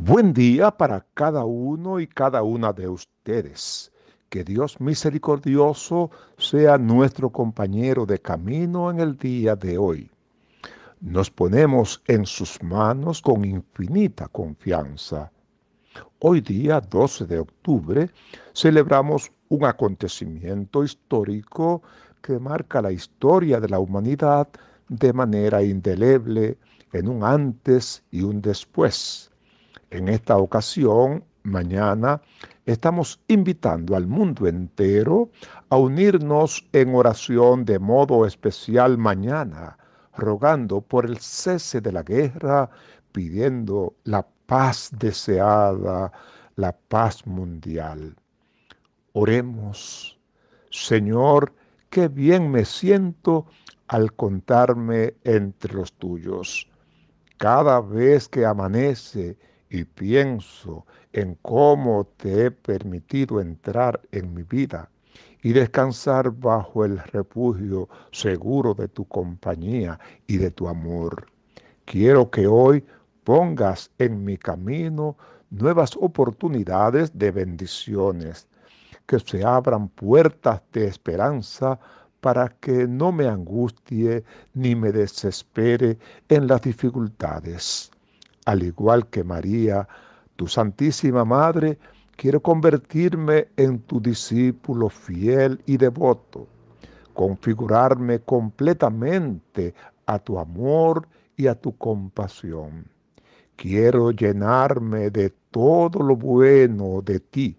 Buen día para cada uno y cada una de ustedes. Que Dios misericordioso sea nuestro compañero de camino en el día de hoy. Nos ponemos en sus manos con infinita confianza. Hoy día 12 de octubre celebramos un acontecimiento histórico que marca la historia de la humanidad de manera indeleble en un antes y un después en esta ocasión, mañana, estamos invitando al mundo entero a unirnos en oración de modo especial mañana, rogando por el cese de la guerra, pidiendo la paz deseada, la paz mundial. Oremos, Señor, qué bien me siento al contarme entre los tuyos. Cada vez que amanece y pienso en cómo te he permitido entrar en mi vida y descansar bajo el refugio seguro de tu compañía y de tu amor. Quiero que hoy pongas en mi camino nuevas oportunidades de bendiciones, que se abran puertas de esperanza para que no me angustie ni me desespere en las dificultades al igual que María, tu Santísima Madre, quiero convertirme en tu discípulo fiel y devoto, configurarme completamente a tu amor y a tu compasión. Quiero llenarme de todo lo bueno de ti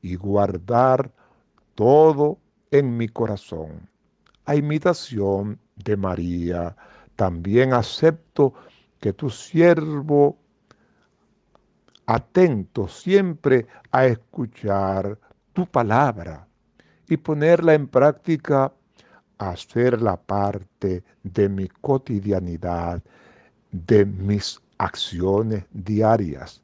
y guardar todo en mi corazón. A imitación de María, también acepto que tu siervo atento siempre a escuchar tu palabra y ponerla en práctica, la parte de mi cotidianidad, de mis acciones diarias.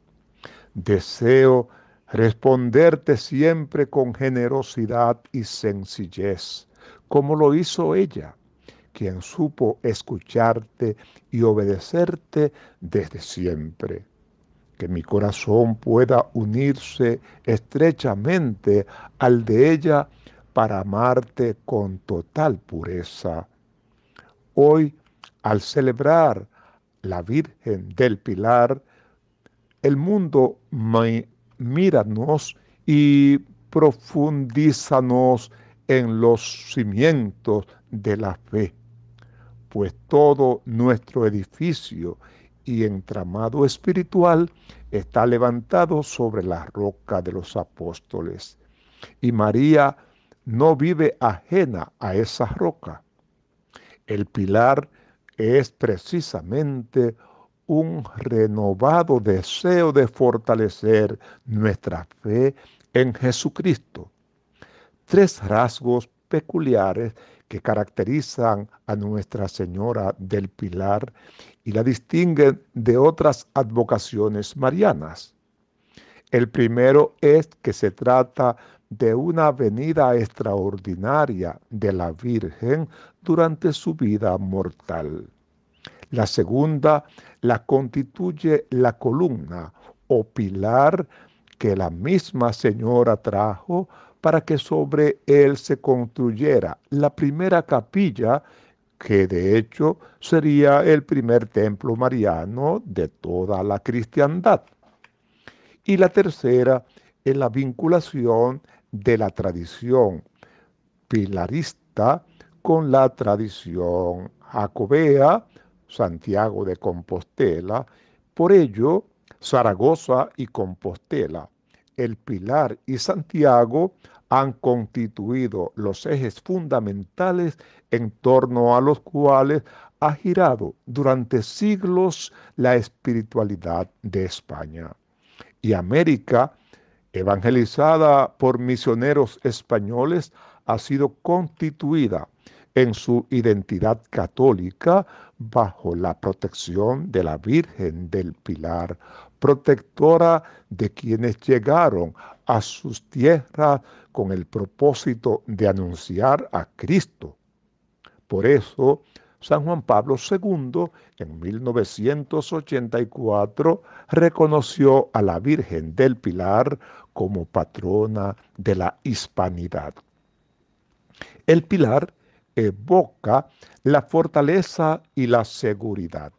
Deseo responderte siempre con generosidad y sencillez, como lo hizo ella, quien supo escucharte y obedecerte desde siempre. Que mi corazón pueda unirse estrechamente al de ella para amarte con total pureza. Hoy, al celebrar la Virgen del Pilar, el mundo míranos y profundízanos en los cimientos de la fe pues todo nuestro edificio y entramado espiritual está levantado sobre la roca de los apóstoles. Y María no vive ajena a esa roca. El pilar es precisamente un renovado deseo de fortalecer nuestra fe en Jesucristo. Tres rasgos peculiares que caracterizan a Nuestra Señora del Pilar y la distinguen de otras advocaciones marianas. El primero es que se trata de una venida extraordinaria de la Virgen durante su vida mortal. La segunda la constituye la columna o pilar que la misma Señora trajo para que sobre él se construyera la primera capilla, que de hecho sería el primer templo mariano de toda la cristiandad. Y la tercera es la vinculación de la tradición pilarista con la tradición jacobea, Santiago de Compostela. Por ello, Zaragoza y Compostela, el Pilar y Santiago han constituido los ejes fundamentales en torno a los cuales ha girado durante siglos la espiritualidad de España. Y América, evangelizada por misioneros españoles, ha sido constituida en su identidad católica bajo la protección de la Virgen del Pilar, protectora de quienes llegaron a sus tierras con el propósito de anunciar a Cristo. Por eso, San Juan Pablo II en 1984 reconoció a la Virgen del Pilar como patrona de la hispanidad. El Pilar evoca la fortaleza y la seguridad.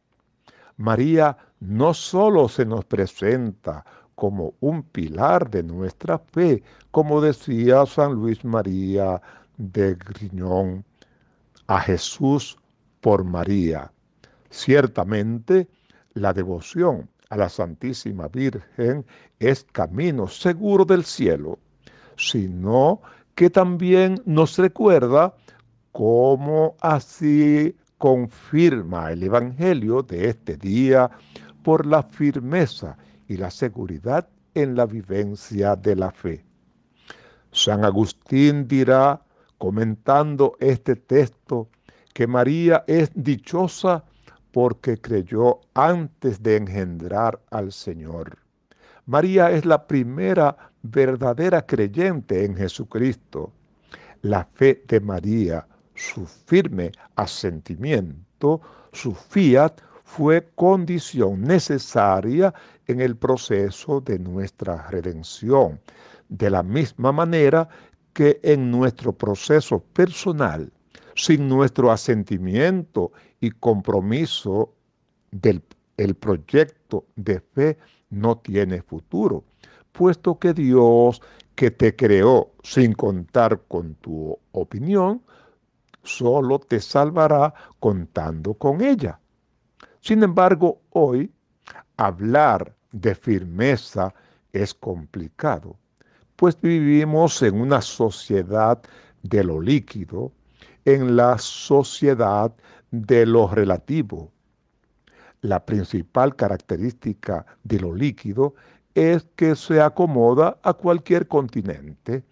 María no solo se nos presenta como un pilar de nuestra fe, como decía San Luis María de Griñón, a Jesús por María. Ciertamente, la devoción a la Santísima Virgen es camino seguro del cielo, sino que también nos recuerda como así confirma el Evangelio de este día por la firmeza y la seguridad en la vivencia de la fe. San Agustín dirá, comentando este texto, que María es dichosa porque creyó antes de engendrar al Señor. María es la primera verdadera creyente en Jesucristo. La fe de María su firme asentimiento, su fiat, fue condición necesaria en el proceso de nuestra redención. De la misma manera que en nuestro proceso personal, sin nuestro asentimiento y compromiso del el proyecto de fe no tiene futuro, puesto que Dios que te creó sin contar con tu opinión, solo te salvará contando con ella. Sin embargo, hoy hablar de firmeza es complicado, pues vivimos en una sociedad de lo líquido, en la sociedad de lo relativo. La principal característica de lo líquido es que se acomoda a cualquier continente,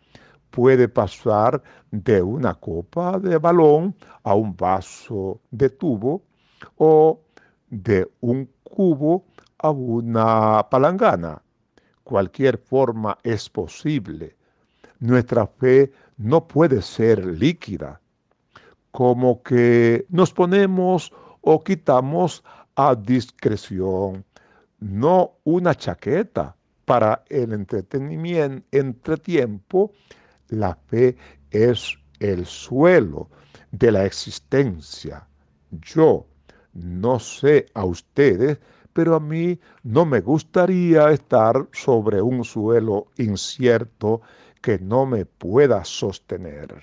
puede pasar de una copa de balón a un vaso de tubo o de un cubo a una palangana. Cualquier forma es posible. Nuestra fe no puede ser líquida, como que nos ponemos o quitamos a discreción, no una chaqueta para el entretenimiento, entretiempo la fe es el suelo de la existencia. Yo no sé a ustedes, pero a mí no me gustaría estar sobre un suelo incierto que no me pueda sostener.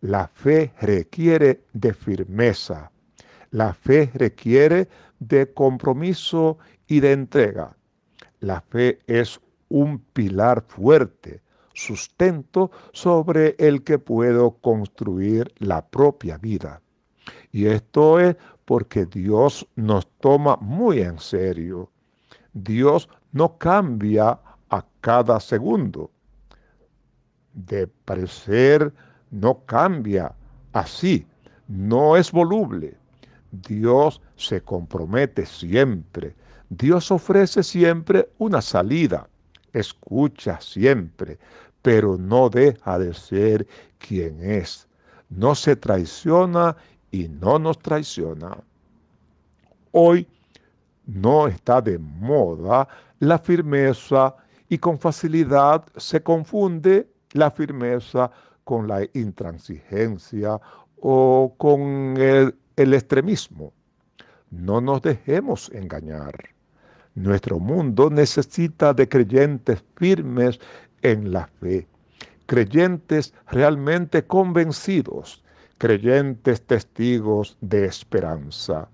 La fe requiere de firmeza. La fe requiere de compromiso y de entrega. La fe es un pilar fuerte sustento sobre el que puedo construir la propia vida. Y esto es porque Dios nos toma muy en serio. Dios no cambia a cada segundo. De parecer no cambia así, no es voluble. Dios se compromete siempre. Dios ofrece siempre una salida escucha siempre, pero no deja de ser quien es. No se traiciona y no nos traiciona. Hoy no está de moda la firmeza y con facilidad se confunde la firmeza con la intransigencia o con el, el extremismo. No nos dejemos engañar. Nuestro mundo necesita de creyentes firmes en la fe, creyentes realmente convencidos, creyentes testigos de esperanza.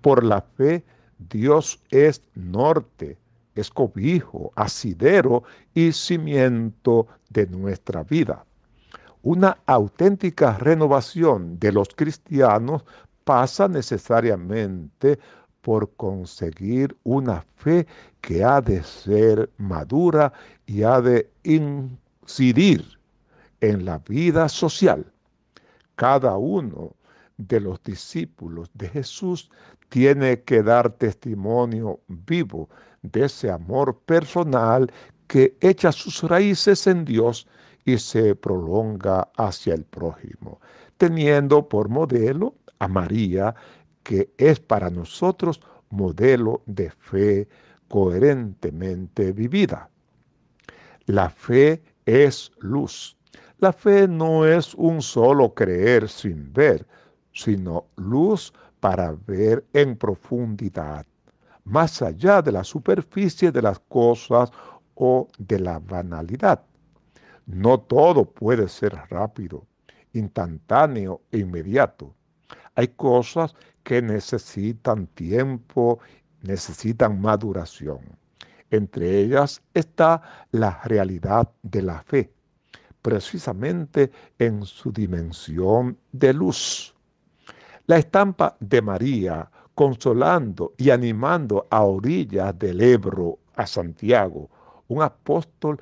Por la fe, Dios es norte, escobijo, asidero y cimiento de nuestra vida. Una auténtica renovación de los cristianos pasa necesariamente por conseguir una fe que ha de ser madura y ha de incidir en la vida social. Cada uno de los discípulos de Jesús tiene que dar testimonio vivo de ese amor personal que echa sus raíces en Dios y se prolonga hacia el prójimo, teniendo por modelo a María, que es para nosotros modelo de fe coherentemente vivida. La fe es luz. La fe no es un solo creer sin ver, sino luz para ver en profundidad, más allá de la superficie de las cosas o de la banalidad. No todo puede ser rápido, instantáneo e inmediato. Hay cosas que necesitan tiempo, necesitan maduración. Entre ellas está la realidad de la fe, precisamente en su dimensión de luz. La estampa de María consolando y animando a orillas del Ebro a Santiago, un apóstol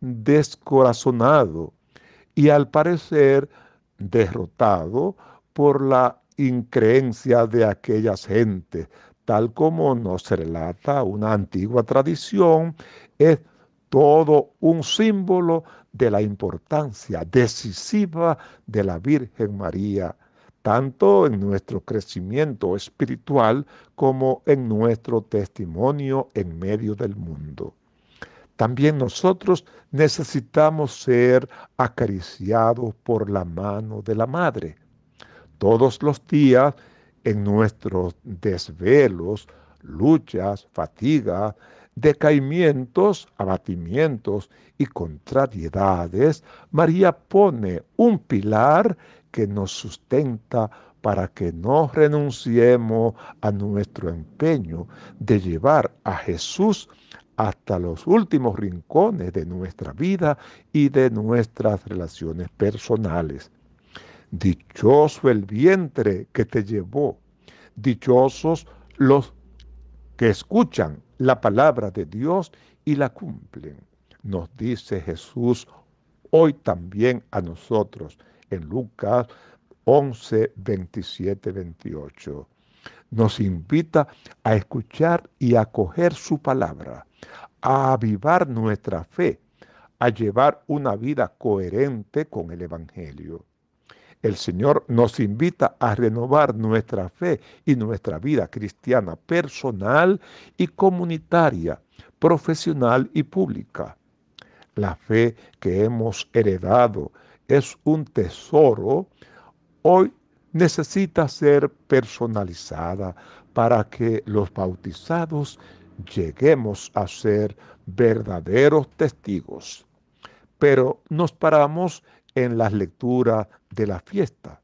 descorazonado y al parecer derrotado por la increencia de aquellas gentes. Tal como nos relata una antigua tradición, es todo un símbolo de la importancia decisiva de la Virgen María, tanto en nuestro crecimiento espiritual como en nuestro testimonio en medio del mundo. También nosotros necesitamos ser acariciados por la mano de la Madre todos los días en nuestros desvelos, luchas, fatigas, decaimientos, abatimientos y contrariedades, María pone un pilar que nos sustenta para que no renunciemos a nuestro empeño de llevar a Jesús hasta los últimos rincones de nuestra vida y de nuestras relaciones personales. Dichoso el vientre que te llevó. Dichosos los que escuchan la palabra de Dios y la cumplen. Nos dice Jesús hoy también a nosotros en Lucas 11, 27, 28. Nos invita a escuchar y acoger su palabra, a avivar nuestra fe, a llevar una vida coherente con el Evangelio. El Señor nos invita a renovar nuestra fe y nuestra vida cristiana personal y comunitaria, profesional y pública. La fe que hemos heredado es un tesoro. Hoy necesita ser personalizada para que los bautizados lleguemos a ser verdaderos testigos. Pero nos paramos en las lecturas de la fiesta.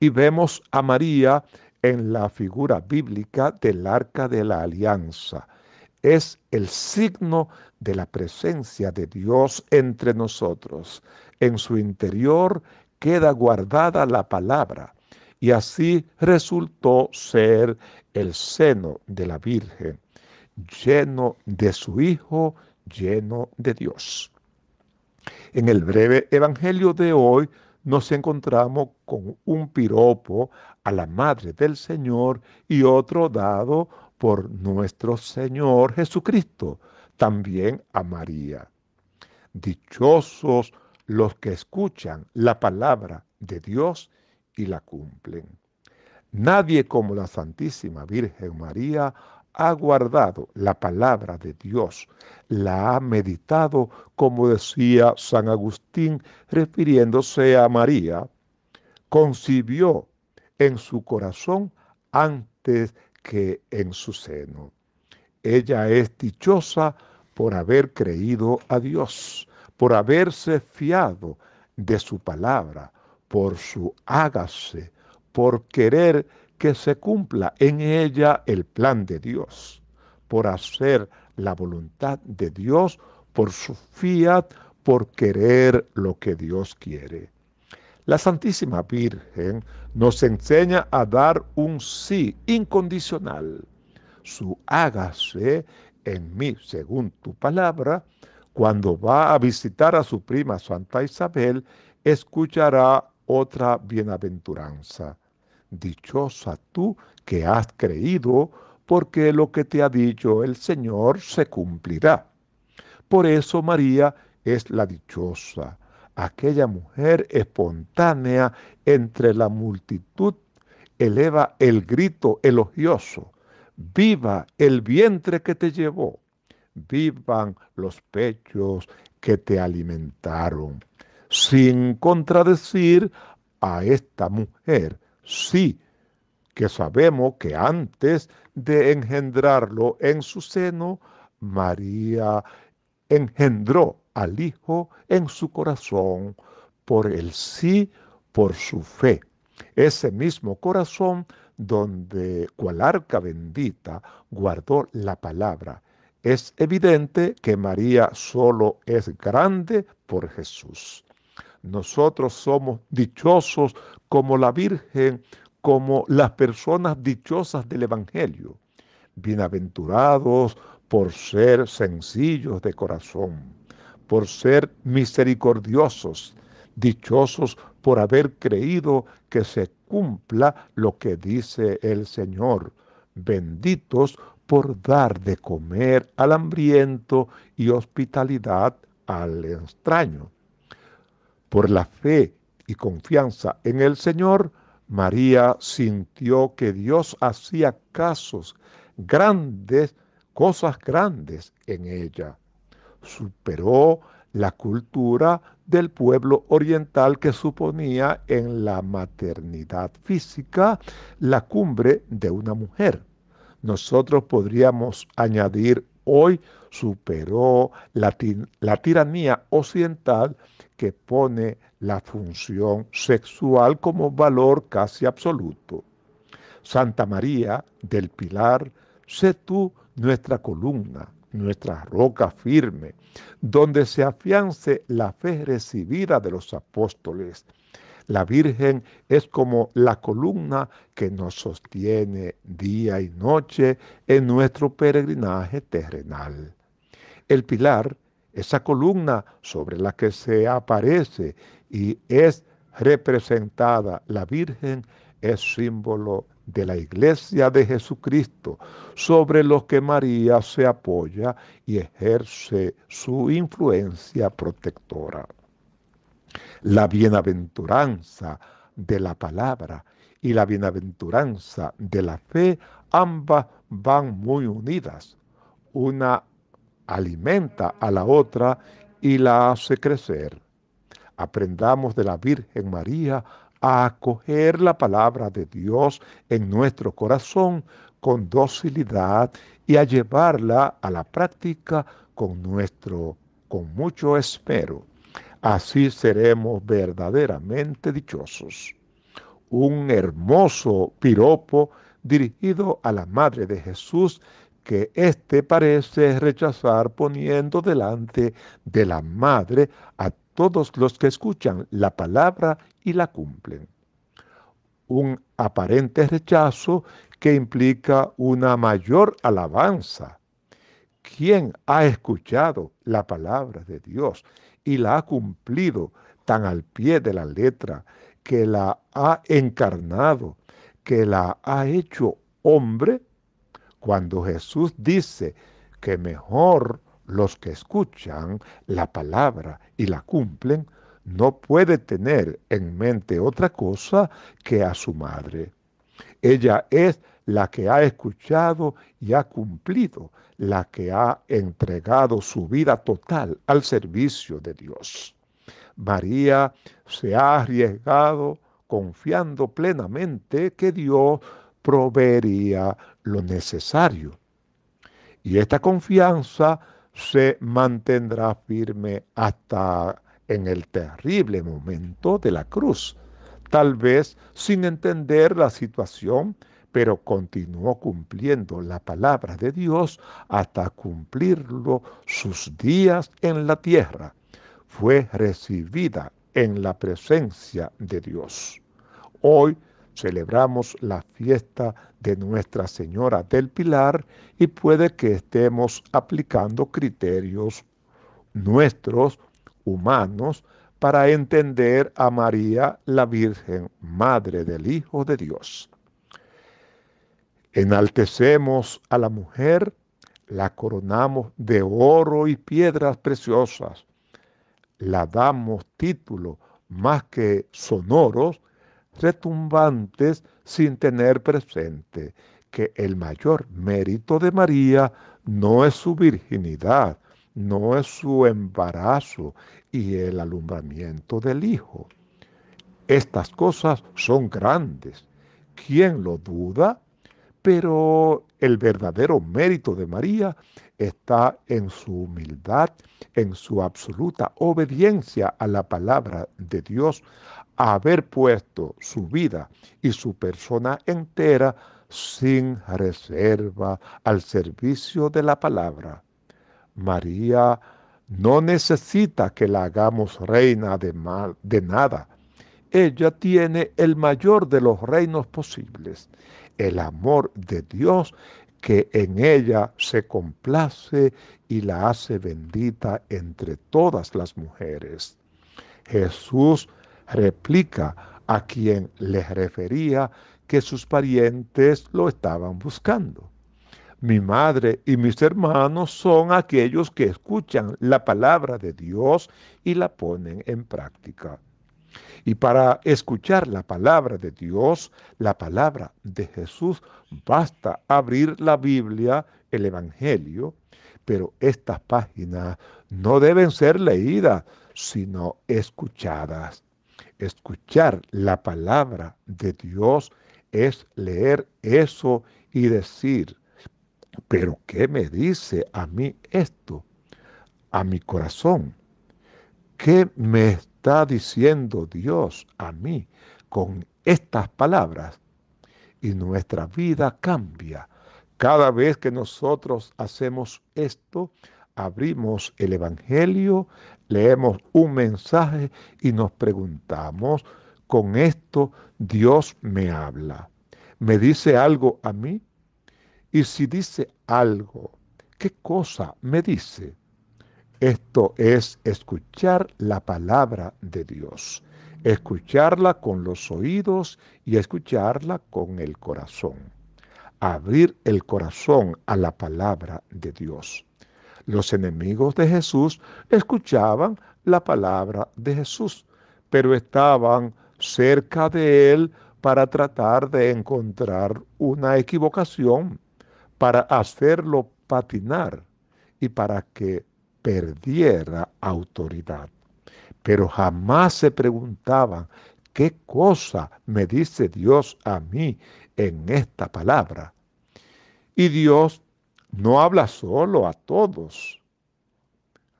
Y vemos a María en la figura bíblica del arca de la alianza. Es el signo de la presencia de Dios entre nosotros. En su interior queda guardada la palabra y así resultó ser el seno de la Virgen, lleno de su Hijo, lleno de Dios. En el breve Evangelio de hoy nos encontramos con un piropo a la Madre del Señor y otro dado por nuestro Señor Jesucristo, también a María. Dichosos los que escuchan la palabra de Dios y la cumplen. Nadie como la Santísima Virgen María ha guardado la palabra de Dios, la ha meditado, como decía San Agustín, refiriéndose a María, concibió en su corazón antes que en su seno. Ella es dichosa por haber creído a Dios, por haberse fiado de su palabra, por su hágase, por querer que se cumpla en ella el plan de Dios, por hacer la voluntad de Dios, por su fiat, por querer lo que Dios quiere. La Santísima Virgen nos enseña a dar un sí incondicional. Su hágase en mí según tu palabra, cuando va a visitar a su prima Santa Isabel, escuchará otra bienaventuranza dichosa tú que has creído, porque lo que te ha dicho el Señor se cumplirá. Por eso María es la dichosa, aquella mujer espontánea entre la multitud, eleva el grito elogioso, viva el vientre que te llevó, vivan los pechos que te alimentaron, sin contradecir a esta mujer sí que sabemos que antes de engendrarlo en su seno, María engendró al Hijo en su corazón por el sí, por su fe. Ese mismo corazón donde cual arca bendita guardó la palabra. Es evidente que María solo es grande por Jesús. Nosotros somos dichosos como la Virgen, como las personas dichosas del Evangelio, bienaventurados por ser sencillos de corazón, por ser misericordiosos, dichosos por haber creído que se cumpla lo que dice el Señor, benditos por dar de comer al hambriento y hospitalidad al extraño. Por la fe y confianza en el Señor, María sintió que Dios hacía casos grandes, cosas grandes en ella. Superó la cultura del pueblo oriental que suponía en la maternidad física la cumbre de una mujer. Nosotros podríamos añadir hoy superó la, la tiranía occidental que pone la función sexual como valor casi absoluto. Santa María del Pilar, sé tú nuestra columna, nuestra roca firme, donde se afiance la fe recibida de los apóstoles, la Virgen es como la columna que nos sostiene día y noche en nuestro peregrinaje terrenal. El pilar, esa columna sobre la que se aparece y es representada la Virgen, es símbolo de la iglesia de Jesucristo, sobre los que María se apoya y ejerce su influencia protectora. La bienaventuranza de la palabra y la bienaventuranza de la fe, ambas van muy unidas. Una alimenta a la otra y la hace crecer. Aprendamos de la Virgen María a acoger la palabra de Dios en nuestro corazón con docilidad y a llevarla a la práctica con nuestro con mucho espero. Así seremos verdaderamente dichosos. Un hermoso piropo dirigido a la Madre de Jesús que éste parece rechazar poniendo delante de la Madre a todos los que escuchan la palabra y la cumplen. Un aparente rechazo que implica una mayor alabanza. ¿Quién ha escuchado la palabra de Dios y la ha cumplido tan al pie de la letra, que la ha encarnado, que la ha hecho hombre, cuando Jesús dice que mejor los que escuchan la palabra y la cumplen, no puede tener en mente otra cosa que a su madre. Ella es la que ha escuchado y ha cumplido, la que ha entregado su vida total al servicio de Dios. María se ha arriesgado confiando plenamente que Dios proveería lo necesario. Y esta confianza se mantendrá firme hasta en el terrible momento de la cruz tal vez sin entender la situación, pero continuó cumpliendo la palabra de Dios hasta cumplirlo sus días en la tierra. Fue recibida en la presencia de Dios. Hoy celebramos la fiesta de Nuestra Señora del Pilar y puede que estemos aplicando criterios nuestros, humanos, para entender a María, la Virgen, Madre del Hijo de Dios. Enaltecemos a la mujer, la coronamos de oro y piedras preciosas, la damos títulos más que sonoros, retumbantes sin tener presente que el mayor mérito de María no es su virginidad, no es su embarazo y el alumbramiento del Hijo. Estas cosas son grandes. ¿Quién lo duda? Pero el verdadero mérito de María está en su humildad, en su absoluta obediencia a la palabra de Dios, haber puesto su vida y su persona entera sin reserva al servicio de la palabra. María no necesita que la hagamos reina de, de nada. Ella tiene el mayor de los reinos posibles, el amor de Dios que en ella se complace y la hace bendita entre todas las mujeres. Jesús replica a quien les refería que sus parientes lo estaban buscando. Mi madre y mis hermanos son aquellos que escuchan la palabra de Dios y la ponen en práctica. Y para escuchar la palabra de Dios, la palabra de Jesús, basta abrir la Biblia, el Evangelio, pero estas páginas no deben ser leídas, sino escuchadas. Escuchar la palabra de Dios es leer eso y decir, pero ¿qué me dice a mí esto? A mi corazón. ¿Qué me está diciendo Dios a mí con estas palabras? Y nuestra vida cambia. Cada vez que nosotros hacemos esto, abrimos el Evangelio, leemos un mensaje y nos preguntamos, ¿con esto Dios me habla? ¿Me dice algo a mí? Y si dice algo, ¿qué cosa me dice? Esto es escuchar la palabra de Dios, escucharla con los oídos y escucharla con el corazón. Abrir el corazón a la palabra de Dios. Los enemigos de Jesús escuchaban la palabra de Jesús, pero estaban cerca de él para tratar de encontrar una equivocación para hacerlo patinar y para que perdiera autoridad. Pero jamás se preguntaban qué cosa me dice Dios a mí en esta palabra. Y Dios no habla solo a todos.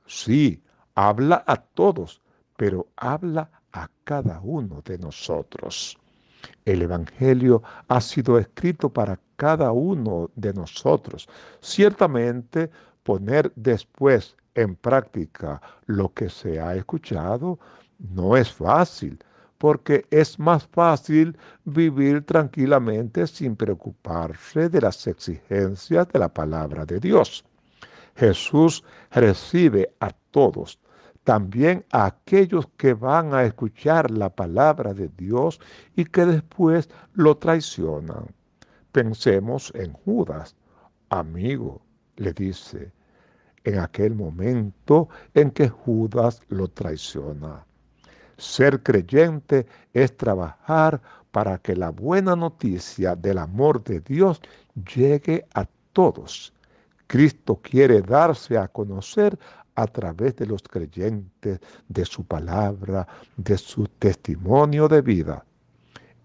Sí, habla a todos, pero habla a cada uno de nosotros. El Evangelio ha sido escrito para cada uno de nosotros. Ciertamente, poner después en práctica lo que se ha escuchado no es fácil, porque es más fácil vivir tranquilamente sin preocuparse de las exigencias de la palabra de Dios. Jesús recibe a todos, también a aquellos que van a escuchar la palabra de Dios y que después lo traicionan. Pensemos en Judas. Amigo, le dice, en aquel momento en que Judas lo traiciona. Ser creyente es trabajar para que la buena noticia del amor de Dios llegue a todos. Cristo quiere darse a conocer a través de los creyentes, de su palabra, de su testimonio de vida.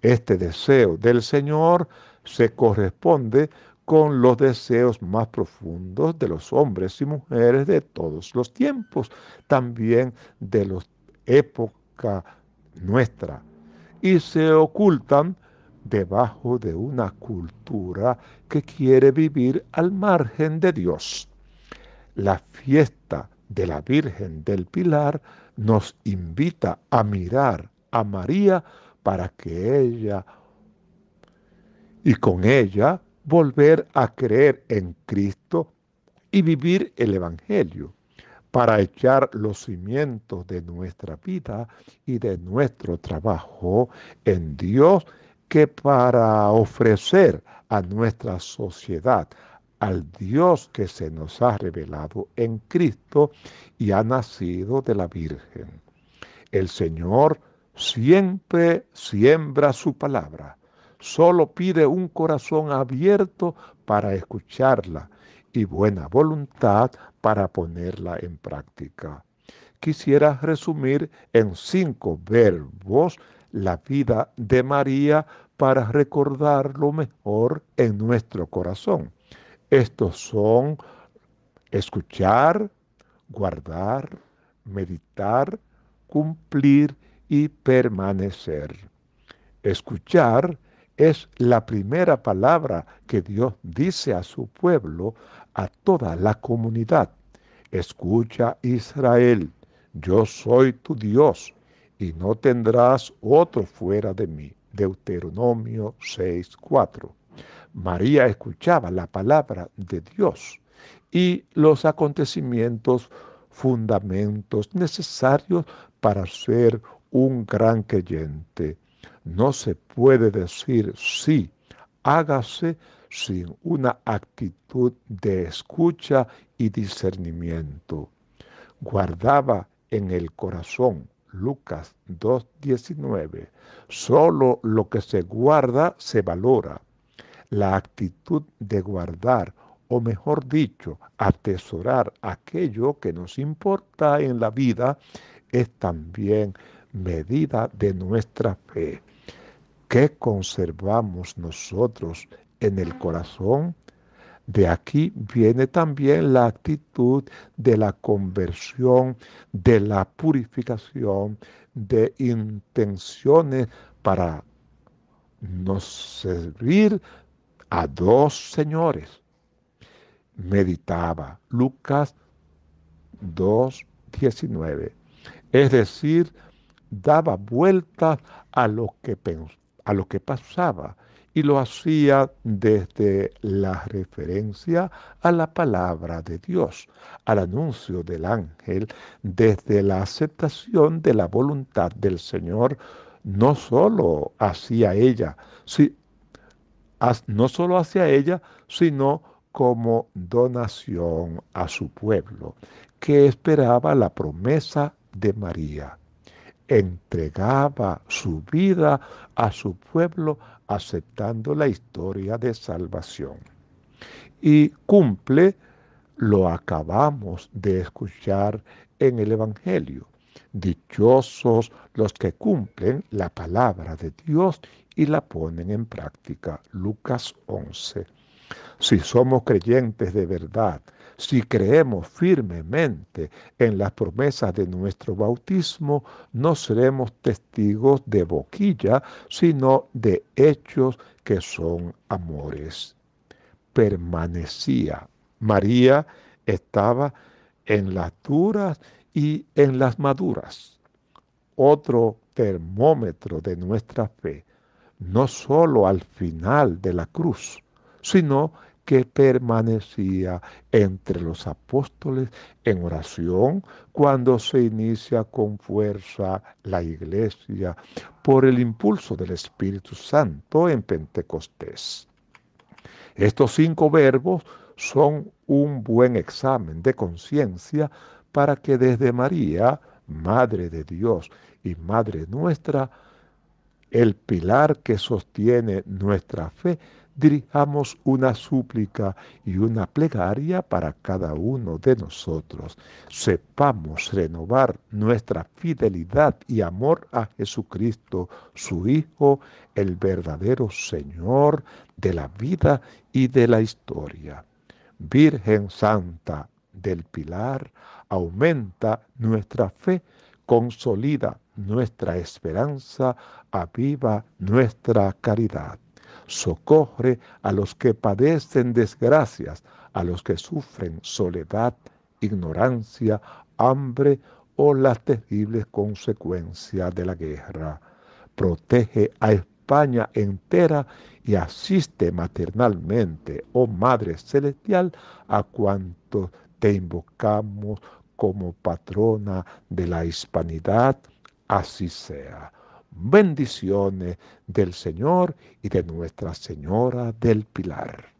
Este deseo del Señor se corresponde con los deseos más profundos de los hombres y mujeres de todos los tiempos, también de la época nuestra, y se ocultan debajo de una cultura que quiere vivir al margen de Dios. La fiesta de la Virgen del Pilar nos invita a mirar a María para que ella y con ella volver a creer en Cristo y vivir el Evangelio para echar los cimientos de nuestra vida y de nuestro trabajo en Dios que para ofrecer a nuestra sociedad, al Dios que se nos ha revelado en Cristo y ha nacido de la Virgen. El Señor siempre siembra su palabra, solo pide un corazón abierto para escucharla y buena voluntad para ponerla en práctica. Quisiera resumir en cinco verbos la vida de María para recordarlo mejor en nuestro corazón. Estos son escuchar, guardar, meditar, cumplir y permanecer. Escuchar es la primera palabra que Dios dice a su pueblo, a toda la comunidad. Escucha Israel, yo soy tu Dios y no tendrás otro fuera de mí. Deuteronomio 6.4. María escuchaba la palabra de Dios y los acontecimientos, fundamentos necesarios para ser un gran creyente. No se puede decir sí, hágase sin una actitud de escucha y discernimiento. Guardaba en el corazón Lucas 2.19, solo lo que se guarda se valora la actitud de guardar, o mejor dicho, atesorar aquello que nos importa en la vida, es también medida de nuestra fe. ¿Qué conservamos nosotros en el corazón? De aquí viene también la actitud de la conversión, de la purificación, de intenciones para nos servir a dos señores. Meditaba Lucas 19. Es decir, daba vueltas a lo que, a lo que pasaba y lo hacía desde la referencia a la palabra de Dios, al anuncio del ángel, desde la aceptación de la voluntad del Señor, no solo hacía ella, si, no solo hacia ella, sino como donación a su pueblo, que esperaba la promesa de María. Entregaba su vida a su pueblo aceptando la historia de salvación. Y cumple, lo acabamos de escuchar en el Evangelio. Dichosos los que cumplen la palabra de Dios y la ponen en práctica. Lucas 11. Si somos creyentes de verdad, si creemos firmemente en las promesas de nuestro bautismo, no seremos testigos de boquilla, sino de hechos que son amores. Permanecía. María estaba en las duras y en las maduras. Otro termómetro de nuestra fe no sólo al final de la cruz, sino que permanecía entre los apóstoles en oración cuando se inicia con fuerza la iglesia por el impulso del Espíritu Santo en Pentecostés. Estos cinco verbos son un buen examen de conciencia para que desde María, Madre de Dios y Madre nuestra, el pilar que sostiene nuestra fe, dirijamos una súplica y una plegaria para cada uno de nosotros. Sepamos renovar nuestra fidelidad y amor a Jesucristo, su Hijo, el verdadero Señor de la vida y de la historia. Virgen Santa del Pilar, aumenta nuestra fe, consolida nuestra esperanza, aviva nuestra caridad. Socorre a los que padecen desgracias, a los que sufren soledad, ignorancia, hambre o las terribles consecuencias de la guerra. Protege a España entera y asiste maternalmente, oh Madre Celestial, a cuanto te invocamos como patrona de la hispanidad, así sea. Bendiciones del Señor y de Nuestra Señora del Pilar.